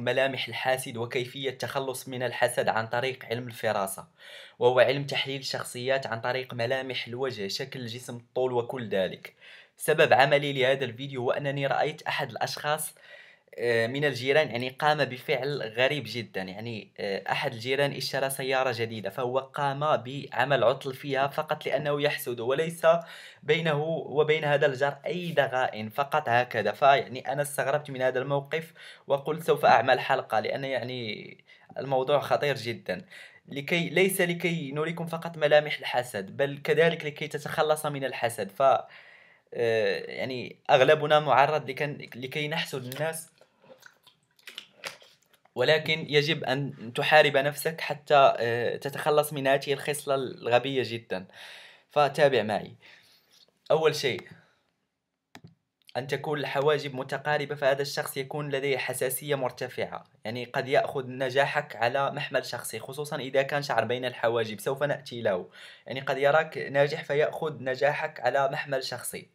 ملامح الحاسد وكيفية التخلص من الحسد عن طريق علم الفراسة وهو علم تحليل الشخصيات عن طريق ملامح الوجه شكل الجسم الطول وكل ذلك سبب عملي لهذا الفيديو هو أنني رأيت أحد الأشخاص آه، من الجيران يعني قام بفعل غريب جدا يعني آه، أحد الجيران اشترى سيارة جديدة فهو قام بعمل عطل فيها فقط لأنه يحسد وليس بينه وبين هذا الجار أي ضغائن فقط هكذا فيعني أنا استغربت من هذا الموقف وقلت سوف أعمل حلقة لأن يعني الموضوع خطير جدا لكي ليس لكي نريكم فقط ملامح الحسد بل كذلك لكي تتخلص من الحسد ف آه، يعني اغلبنا معرض لكي نحسد الناس ولكن يجب أن تحارب نفسك حتى آه، تتخلص من هذه الخصلة الغبية جدا فتابع معي أول شيء أن تكون الحواجب متقاربة فهذا الشخص يكون لديه حساسية مرتفعة يعني قد يأخذ نجاحك على محمل شخصي خصوصا إذا كان شعر بين الحواجب سوف نأتي له يعني قد يراك ناجح فيأخذ نجاحك على محمل شخصي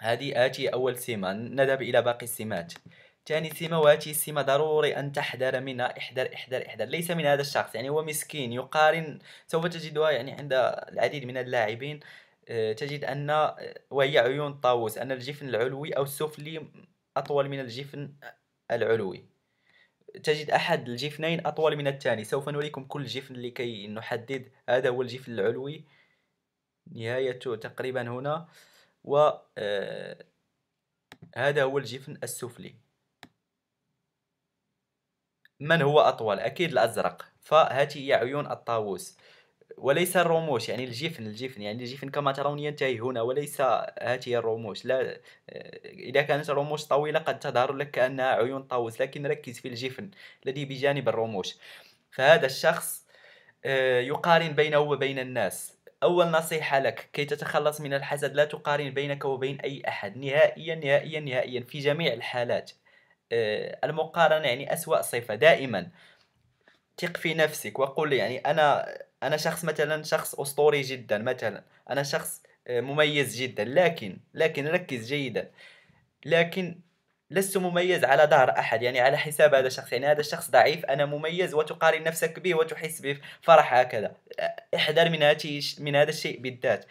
هذه آتي أول سمة نذهب إلى باقي السمات ثاني سمة وهذه السمة ضروري أن تحذر منها احذر احذر احذر ليس من هذا الشخص يعني هو مسكين يقارن سوف تجدها يعني عند العديد من اللاعبين آه، تجد أن آه، وهي عيون الطاووس أن الجفن العلوي أو السفلي أطول من الجفن العلوي تجد أحد الجفنين أطول من الثاني سوف نريكم كل جفن لكي نحدد هذا هو الجفن العلوي نهايته تقريبا هنا و آه، هذا هو الجفن السفلي من هو أطول أكيد الأزرق فهذه هي عيون الطاووس وليس الرموش يعني الجفن الجفن يعني الجفن كما ترون ينتهي هنا وليس هذه الرموش لا آه، إذا كانت الرموش طويلة قد تظهر لك كأنها عيون طاووس لكن ركز في الجفن الذي بجانب الرموش فهذا الشخص آه، يقارن بينه وبين الناس أول نصيحة لك كي تتخلص من الحسد لا تقارن بينك وبين أي أحد نهائيا نهائيا نهائيا في جميع الحالات آه، المقارنه يعني اسوا صفه دائما ثق في نفسك وقل يعني انا انا شخص مثلا شخص اسطوري جدا مثلا انا شخص آه، مميز جدا لكن لكن ركز جيدا لكن لست مميز على ظهر احد يعني على حساب هذا الشخص يعني هذا الشخص ضعيف انا مميز وتقارن نفسك به وتحس بفرح هكذا احذر من هذا من هذا الشيء بالذات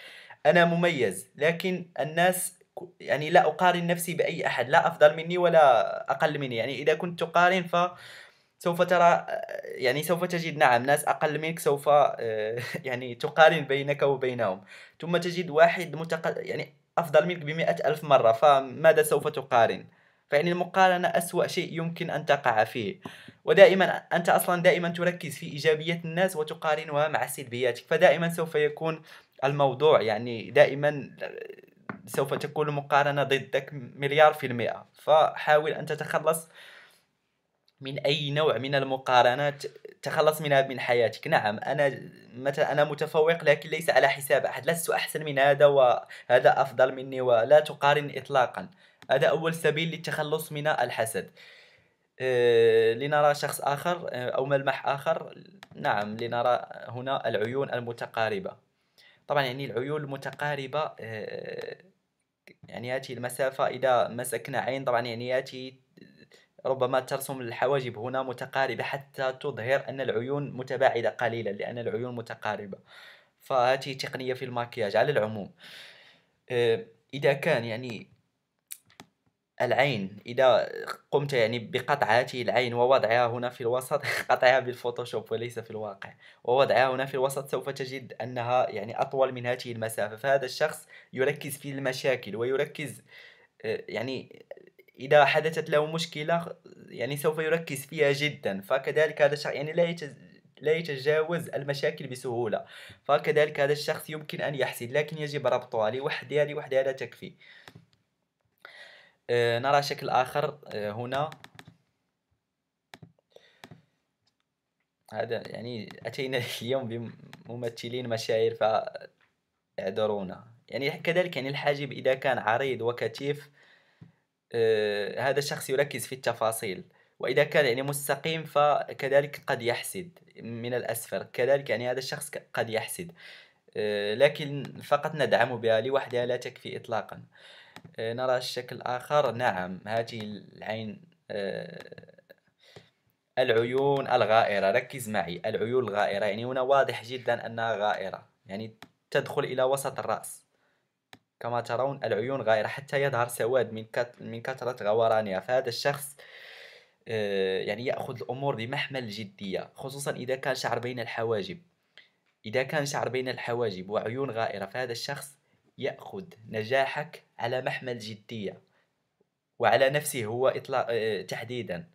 انا مميز لكن الناس يعني لا أقارن نفسي بأي أحد لا أفضل مني ولا أقل مني يعني إذا كنت تقارن ف سوف ترى يعني سوف تجد نعم ناس أقل منك سوف آه، يعني تقارن بينك وبينهم ثم تجد واحد متق... يعني أفضل منك بمئة ألف مرة فماذا سوف تقارن فيعني المقارنة أسوأ شيء يمكن أن تقع فيه ودائما أنت أصلا دائما تركز في ايجابيات الناس وتقارنها مع سلبياتك فدائما سوف يكون الموضوع يعني دائما سوف تكون مقارنة ضدك مليار في المئة فحاول أن تتخلص من أي نوع من المقارنات تخلص منها من حياتك نعم أنا مثلا أنا متفوق لكن ليس على حساب أحد لست أحسن من هذا وهذا أفضل مني ولا تقارن إطلاقا هذا أول سبيل للتخلص من الحسد أه لنرى شخص آخر آه، أو ملمح آخر نعم لنرى هنا العيون المتقاربة طبعا يعني العيون المتقاربة أه يعني يأتي المسافة إذا مسكنا عين طبعا يعني يأتي ربما ترسم الحواجب هنا متقاربة حتى تظهر أن العيون متباعدة قليلا لأن العيون متقاربة فهذه تقنية في الماكياج على العموم آه، إذا كان يعني العين إذا قمت يعني بقطعة العين ووضعها هنا في الوسط قطعها بالفوتوشوب وليس في الواقع ووضعها هنا في الوسط سوف تجد أنها يعني أطول من هذه المسافة فهذا الشخص يركز في المشاكل ويركز آه، يعني إذا حدثت له مشكلة يعني سوف يركز فيها جدا فكذلك هذا الشخص يعني لا يتز... لا يتجاوز المشاكل بسهولة فكذلك هذا الشخص يمكن أن يحسد لكن يجب ربطها لوحدها لوحدها لا تكفي آه، نرى شكل آخر آه، هنا هذا يعني أتينا اليوم بممثلين مشاهير فاعذرونا يعني كذلك يعني الحاجب إذا كان عريض وكثيف آه، هذا الشخص يركز في التفاصيل وإذا كان يعني مستقيم فكذلك قد يحسد من الأسفل كذلك يعني هذا الشخص قد يحسد لكن فقط ندعم بها لوحدها لا تكفي إطلاقا آه، نرى الشكل الآخر نعم هذه العين آه، العيون الغائرة ركز معي العيون الغائرة يعني هنا واضح جدا أنها غائرة يعني تدخل إلى وسط الرأس كما ترون العيون غائرة حتى يظهر سواد من من كثرة غورانها فهذا الشخص آه، يعني يأخذ الأمور بمحمل الجدية خصوصا إذا كان شعر بين الحواجب إذا كان شعر بين الحواجب وعيون غائرة فهذا الشخص يأخذ نجاحك على محمل جدية وعلى نفسه هو إطلاق آه، تحديدا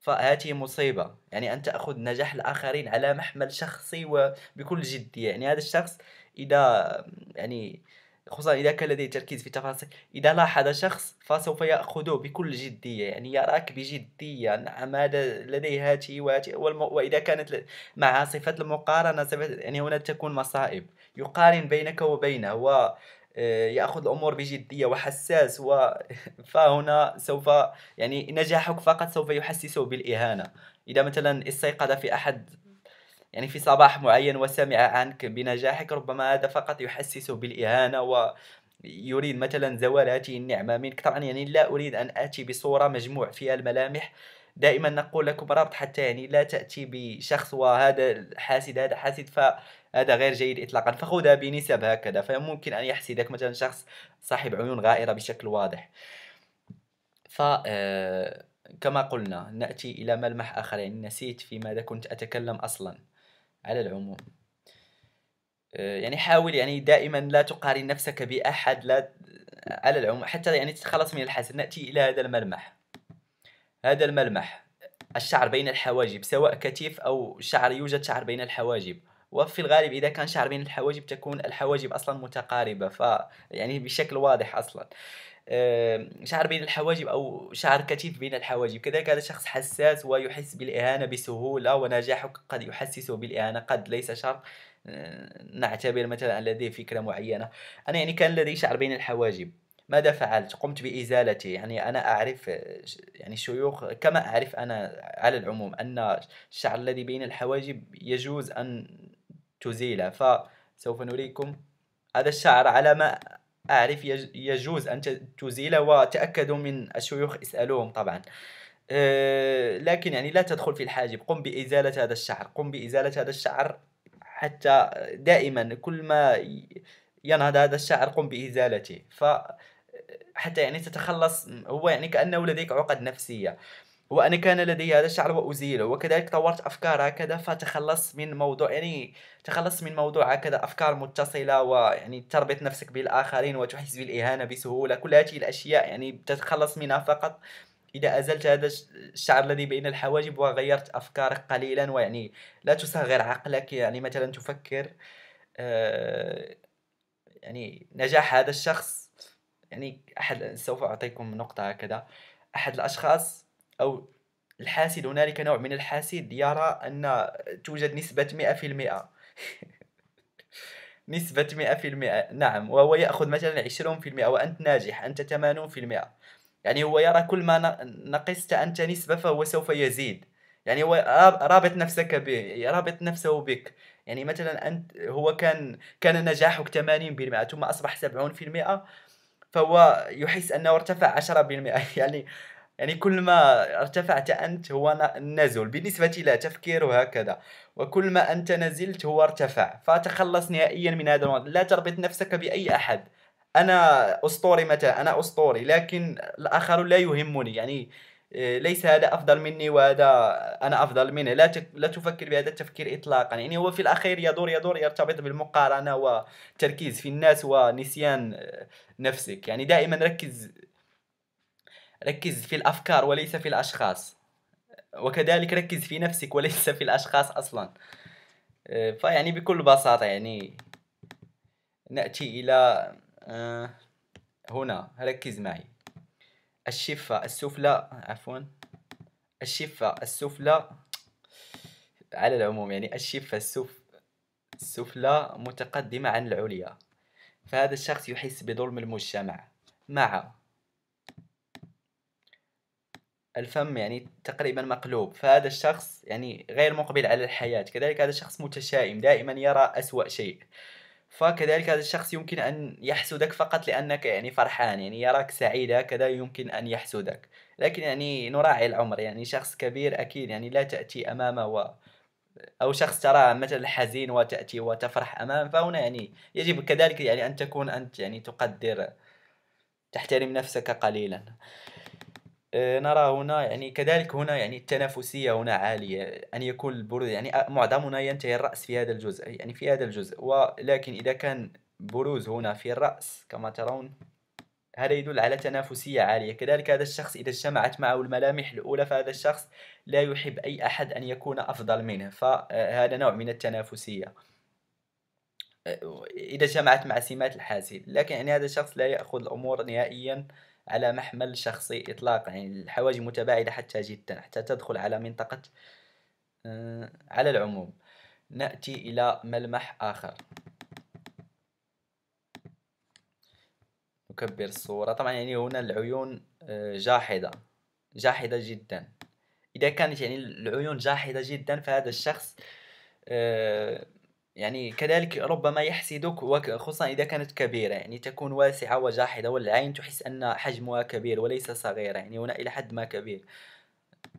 فهذه مصيبة يعني أن تأخذ نجاح الآخرين على محمل شخصي وبكل جدية يعني هذا الشخص إذا يعني خصوصا إذا كان لديه تركيز في تفاصيل إذا لاحظ شخص فسوف يأخذه بكل جدية يعني يراك بجدية نعم هذا لديه هاته وهاته وإذا كانت مع صفة المقارنة صفة يعني هنا تكون مصائب يقارن بينك وبينه و آه، ياخذ الامور بجديه وحساس و فهنا سوف يعني نجاحك فقط سوف يحسسه بالاهانه اذا مثلا استيقظ في احد يعني في صباح معين وسمع عنك بنجاحك ربما هذا فقط يحسسه بالاهانه و يريد مثلا زوال هذه النعمة منك طبعا يعني لا أريد أن آتي بصورة مجموع فيها الملامح دائما نقول لكم ربط حتى يعني لا تأتي بشخص وهذا حاسد هذا حاسد ف هذا غير جيد إطلاقا فخذها بنسب هكذا فممكن أن يحسدك مثلا شخص صاحب عيون غائرة بشكل واضح ف آه، كما قلنا نأتي إلى ملمح آخر يعني نسيت في ماذا كنت أتكلم أصلا على العموم آه، يعني حاول يعني دائما لا تقارن نفسك بأحد لا آه، على العموم حتى يعني تتخلص من الحسد نأتي إلى هذا الملمح هذا الملمح الشعر بين الحواجب سواء كتف أو شعر يوجد شعر بين الحواجب وفي الغالب اذا كان شعر بين الحواجب تكون الحواجب اصلا متقاربه ف يعني بشكل واضح اصلا شعر بين الحواجب او شعر كثيف بين الحواجب كذلك هذا شخص حساس ويحس بالاهانه بسهوله ونجاحه قد يحسسه بالاهانه قد ليس شرط نعتبر مثلا لديه فكره معينه انا يعني كان لدي شعر بين الحواجب ماذا فعلت قمت بازالته يعني انا اعرف يعني شيوخ كما اعرف انا على العموم ان الشعر الذي بين الحواجب يجوز ان تزيله فسوف نريكم هذا الشعر على ما أعرف يجوز أن تزيله وتأكدوا من الشيوخ اسألوهم طبعا آه، لكن يعني لا تدخل في الحاجب قم بإزالة هذا الشعر قم بإزالة هذا الشعر حتى دائما كل ما ينهض هذا الشعر قم بإزالته ف حتى يعني تتخلص هو يعني كأنه لديك عقد نفسية وأنا كان لدي هذا الشعر وأزيله وكذلك طورت أفكار هكذا فتخلص من موضوع يعني تخلص من موضوع هكذا أفكار متصلة ويعني تربط نفسك بالآخرين وتحس بالإهانة بسهولة كل هذه الأشياء يعني تتخلص منها فقط إذا أزلت هذا الشعر الذي بين الحواجب وغيرت أفكارك قليلا ويعني لا تصغر عقلك يعني مثلا تفكر آه، يعني نجاح هذا الشخص يعني أحد سوف أعطيكم نقطة هكذا أحد الأشخاص أو الحاسد هنالك نوع من الحاسد يرى أن توجد نسبة 100% نسبة 100% نعم وهو يأخذ مثلا 20% وأنت ناجح أنت 80% يعني هو يرى كل ما نقصت أنت نسبة فهو سوف يزيد يعني هو رابط نفسك به رابط نفسه بك يعني مثلا أنت هو كان كان نجاحك 80% ثم أصبح 70% فهو يحس أنه ارتفع 10% يعني يعني كل ما ارتفعت أنت هو نزل بالنسبة إلى تفكير وهكذا وكل ما أنت نزلت هو ارتفع فتخلص نهائيا من هذا الموضوع لا تربط نفسك بأي أحد أنا أسطوري مثلا أنا أسطوري لكن الآخر لا يهمني يعني آه، ليس هذا افضل مني وهذا انا افضل منه لا تك... لا تفكر بهذا التفكير اطلاقا يعني هو في الاخير يدور يدور يرتبط بالمقارنه والتركيز في الناس ونسيان آه، نفسك يعني دائما ركز ركز في الأفكار وليس في الأشخاص وكذلك ركز في نفسك وليس في الأشخاص أصلا آه، فيعني بكل بساطة يعني نأتي إلى آه، هنا ركز معي الشفة السفلى عفوا الشفة السفلى على العموم يعني الشفة السف السفلى متقدمة عن العليا فهذا الشخص يحس بظلم المجتمع مع الفم يعني تقريبا مقلوب فهذا الشخص يعني غير مقبل على الحياة كذلك هذا الشخص متشائم دائما يرى أسوأ شيء فكذلك هذا الشخص يمكن أن يحسدك فقط لأنك يعني فرحان يعني يراك سعيدة كذا يمكن أن يحسدك لكن يعني نراعي العمر يعني شخص كبير أكيد يعني لا تأتي أمامه و... أو شخص تراه مثلا حزين وتأتي وتفرح أمام فهنا يعني يجب كذلك يعني أن تكون أنت يعني تقدر تحترم نفسك قليلا آه، نرى هنا يعني كذلك هنا يعني التنافسية هنا عالية أن يكون البرود يعني معظمنا ينتهي الرأس في هذا الجزء يعني في هذا الجزء ولكن إذا كان بروز هنا في الرأس كما ترون هذا يدل على تنافسية عالية كذلك هذا الشخص إذا اجتمعت معه الملامح الأولى فهذا الشخص لا يحب أي أحد أن يكون أفضل منه فهذا نوع من التنافسية آه، إذا جمعت مع سمات الحاسد لكن يعني هذا الشخص لا يأخذ الأمور نهائيا على محمل شخصي إطلاقا يعني الحواجز متباعدة حتى جدا حتى تدخل على منطقة آه، على العموم نأتي إلى ملمح آخر نكبر الصورة طبعا يعني هنا العيون آه، جاحده جاحده جدا إذا كانت يعني العيون جاحده جدا فهذا الشخص آه، يعني كذلك ربما يحسدك خصوصا إذا كانت كبيرة يعني تكون واسعة وجاحده والعين تحس أن حجمها كبير وليس صغيرة يعني هنا إلى حد ما كبير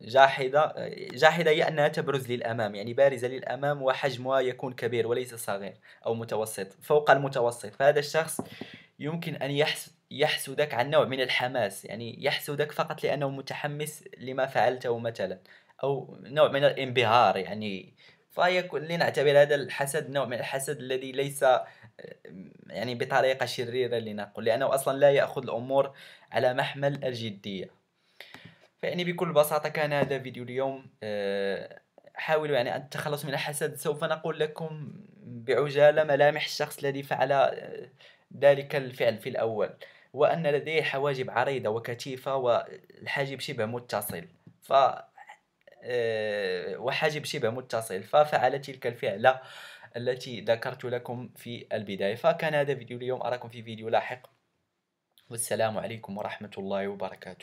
جاحده جاحده هي أنها تبرز للأمام يعني بارزة للأمام وحجمها يكون كبير وليس صغير أو متوسط فوق المتوسط فهذا الشخص يمكن أن يحسدك عن نوع من الحماس يعني يحسدك فقط لأنه متحمس لما فعلته مثلا أو نوع من الانبهار يعني فيكون لنعتبر هذا الحسد نوع من الحسد الذي ليس آه، يعني بطريقة شريرة لنقول لأنه أصلا لا يأخذ الأمور على محمل الجدية فيعني بكل بساطة كان هذا فيديو اليوم آه، حاولوا يعني أن تخلصوا من الحسد سوف نقول لكم بعجالة ملامح الشخص الذي فعل آه، ذلك الفعل في الأول وأن لديه حواجب عريضة وكثيفة والحاجب شبه متصل ف آه، وحاجب شبه متصل ففعل تلك الفعلة التي ذكرت لكم في البداية فكان هذا فيديو اليوم أراكم في فيديو لاحق والسلام عليكم ورحمة الله وبركاته